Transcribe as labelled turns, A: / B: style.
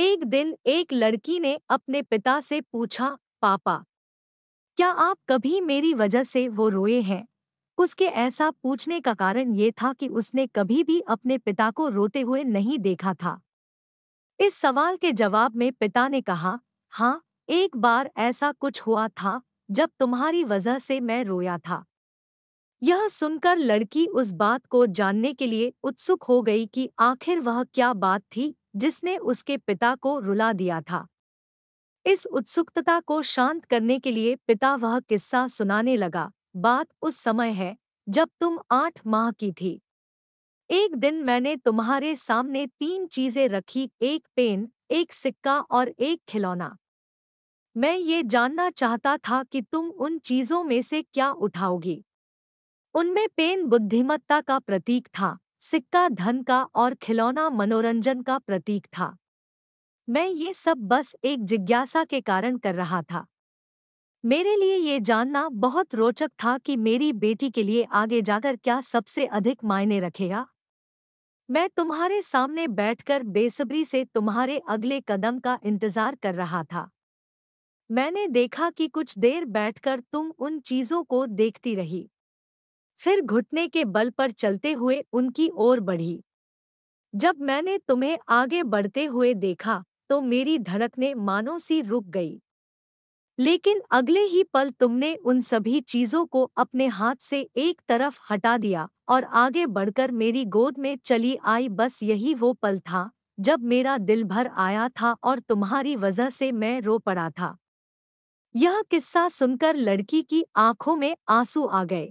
A: एक दिन एक लड़की ने अपने पिता से पूछा पापा क्या आप कभी मेरी वजह से वो रोए हैं उसके ऐसा पूछने का कारण ये था कि उसने कभी भी अपने पिता को रोते हुए नहीं देखा था इस सवाल के जवाब में पिता ने कहा हाँ एक बार ऐसा कुछ हुआ था जब तुम्हारी वजह से मैं रोया था यह सुनकर लड़की उस बात को जानने के लिए उत्सुक हो गई कि आखिर वह क्या बात थी जिसने उसके पिता को रुला दिया था इस उत्सुकता को शांत करने के लिए पिता वह किस्सा सुनाने लगा बात उस समय है जब तुम आठ माह की थी एक दिन मैंने तुम्हारे सामने तीन चीजें रखी एक पेन एक सिक्का और एक खिलौना मैं ये जानना चाहता था कि तुम उन चीजों में से क्या उठाओगी उनमें पेन बुद्धिमत्ता का प्रतीक था सिक्का धन का और खिलौना मनोरंजन का प्रतीक था मैं ये सब बस एक जिज्ञासा के कारण कर रहा था मेरे लिए ये जानना बहुत रोचक था कि मेरी बेटी के लिए आगे जाकर क्या सबसे अधिक मायने रखेगा मैं तुम्हारे सामने बैठकर बेसब्री से तुम्हारे अगले कदम का इंतजार कर रहा था मैंने देखा कि कुछ देर बैठकर तुम उन चीज़ों को देखती रही फिर घुटने के बल पर चलते हुए उनकी ओर बढ़ी जब मैंने तुम्हें आगे बढ़ते हुए देखा तो मेरी धड़कने मानो सी रुक गई लेकिन अगले ही पल तुमने उन सभी चीजों को अपने हाथ से एक तरफ हटा दिया और आगे बढ़कर मेरी गोद में चली आई बस यही वो पल था जब मेरा दिल भर आया था और तुम्हारी वजह से मैं रो पड़ा था यह किस्सा सुनकर लड़की की आंखों में आंसू आ गए